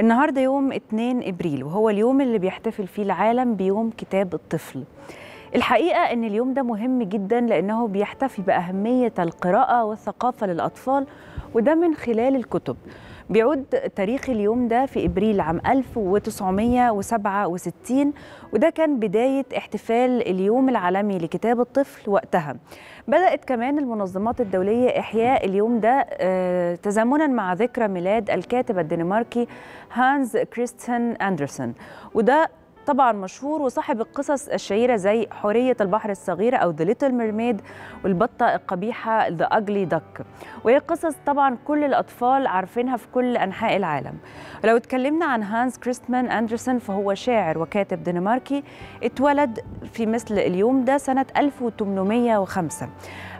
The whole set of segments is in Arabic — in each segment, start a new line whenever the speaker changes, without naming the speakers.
النهارده يوم 2 ابريل وهو اليوم اللي بيحتفل فيه العالم بيوم كتاب الطفل الحقيقة أن اليوم ده مهم جدا لأنه بيحتفي بأهمية القراءة والثقافة للأطفال وده من خلال الكتب بيعود تاريخ اليوم ده في إبريل عام 1967 وده كان بداية احتفال اليوم العالمي لكتاب الطفل وقتها بدأت كمان المنظمات الدولية إحياء اليوم ده آه، تزامنا مع ذكرى ميلاد الكاتب الدنماركي هانز كريستيان أندرسون وده طبعا مشهور وصاحب القصص الشهيره زي حوريه البحر الصغيره او ذا ليتل ميرميد والبطه القبيحه ذا اجلي دك وهي قصص طبعا كل الاطفال عارفينها في كل انحاء العالم ولو اتكلمنا عن هانس كريستمان اندرسون فهو شاعر وكاتب دنماركي اتولد في مثل اليوم ده سنه 1805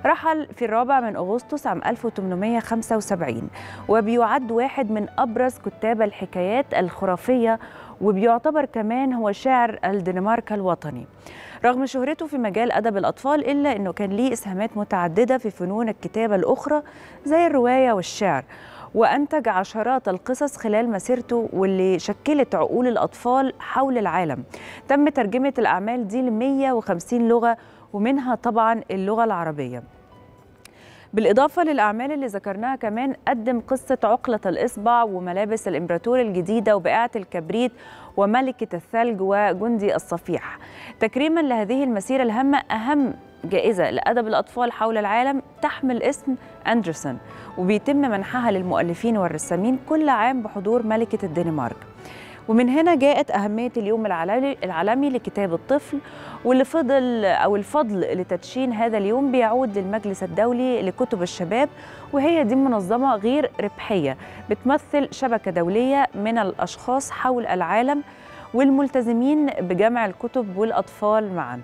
رحل في الرابع من أغسطس عام 1875 وبيعد واحد من أبرز كتاب الحكايات الخرافية وبيعتبر كمان هو شاعر الدنمارك الوطني رغم شهرته في مجال أدب الأطفال إلا أنه كان ليه إسهامات متعددة في فنون الكتابة الأخرى زي الرواية والشعر وأنتج عشرات القصص خلال مسيرته واللي شكلت عقول الأطفال حول العالم تم ترجمة الأعمال دي ل 150 لغة ومنها طبعا اللغة العربية بالإضافة للأعمال اللي ذكرناها كمان قدم قصة عقلة الإصبع وملابس الإمبراطور الجديدة وبقعة الكبريت وملكة الثلج وجندي الصفيح تكريما لهذه المسيرة الهامة أهم جائزة لأدب الأطفال حول العالم تحمل اسم أندرسون وبيتم منحها للمؤلفين والرسامين كل عام بحضور ملكة الدنمارك ومن هنا جاءت أهمية اليوم العالمي, لكتاب الطفل واللي فضل أو الفضل لتدشين هذا اليوم بيعود للمجلس الدولي لكتب الشباب وهي دي منظمة غير ربحية بتمثل شبكة دولية من الأشخاص حول العالم والملتزمين بجمع الكتب والأطفال معاً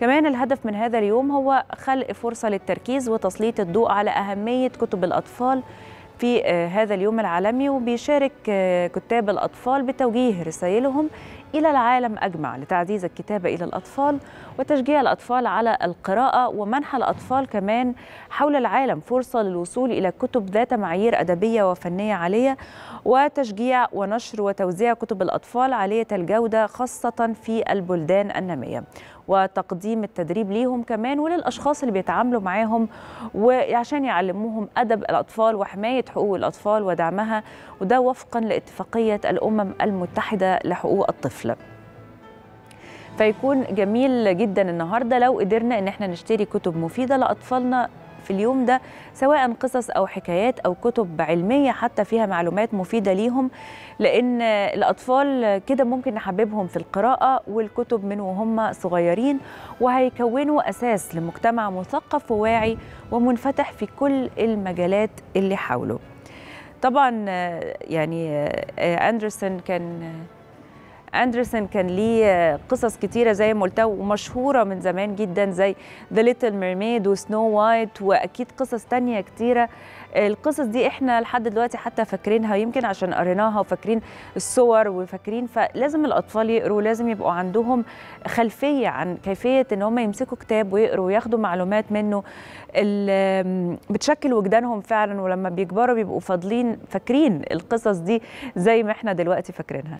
كمان الهدف من هذا اليوم هو خلق فرصة للتركيز وتسليط الضوء على أهمية كتب الأطفال في آه، هذا اليوم العالمي وبيشارك آه، كتاب الأطفال بتوجيه رسائلهم إلى العالم أجمع لتعزيز الكتابة إلى الأطفال وتشجيع الأطفال على القراءة ومنح الأطفال كمان حول العالم فرصة للوصول إلى كتب ذات معايير أدبية وفنية عالية وتشجيع ونشر وتوزيع كتب الأطفال عالية الجودة خاصة في البلدان النامية وتقديم التدريب ليهم كمان وللأشخاص اللي بيتعاملوا معاهم وعشان يعلموهم أدب الأطفال وحماية حقوق الأطفال ودعمها وده وفقا لاتفاقية الأمم المتحدة لحقوق الطفل فيكون جميل جدا النهارده لو قدرنا ان احنا نشتري كتب مفيده لاطفالنا في اليوم ده سواء قصص أو حكايات أو كتب علمية حتى فيها معلومات مفيدة ليهم لأن الأطفال كده ممكن نحببهم في القراءة والكتب من وهم صغيرين وهيكونوا أساس لمجتمع مثقف وواعي ومنفتح في كل المجالات اللي حوله طبعا يعني آه، آه، اندرسون كان اندرسون كان ليه قصص كتيره زي ما قلتها ومشهوره من زمان جدا زي ذا ليتل ميرميد وسنو وايت واكيد قصص تانية كتيره القصص دي احنا لحد دلوقتي حتى فاكرينها يمكن عشان قريناها وفاكرين الصور وفاكرين فلازم الاطفال يقروا لازم يبقوا عندهم خلفيه عن كيفيه ان هم يمسكوا كتاب ويقروا وياخدوا معلومات منه بتشكل وجدانهم فعلا ولما بيكبروا بيبقوا فاضلين فاكرين القصص دي زي ما احنا دلوقتي فاكرينها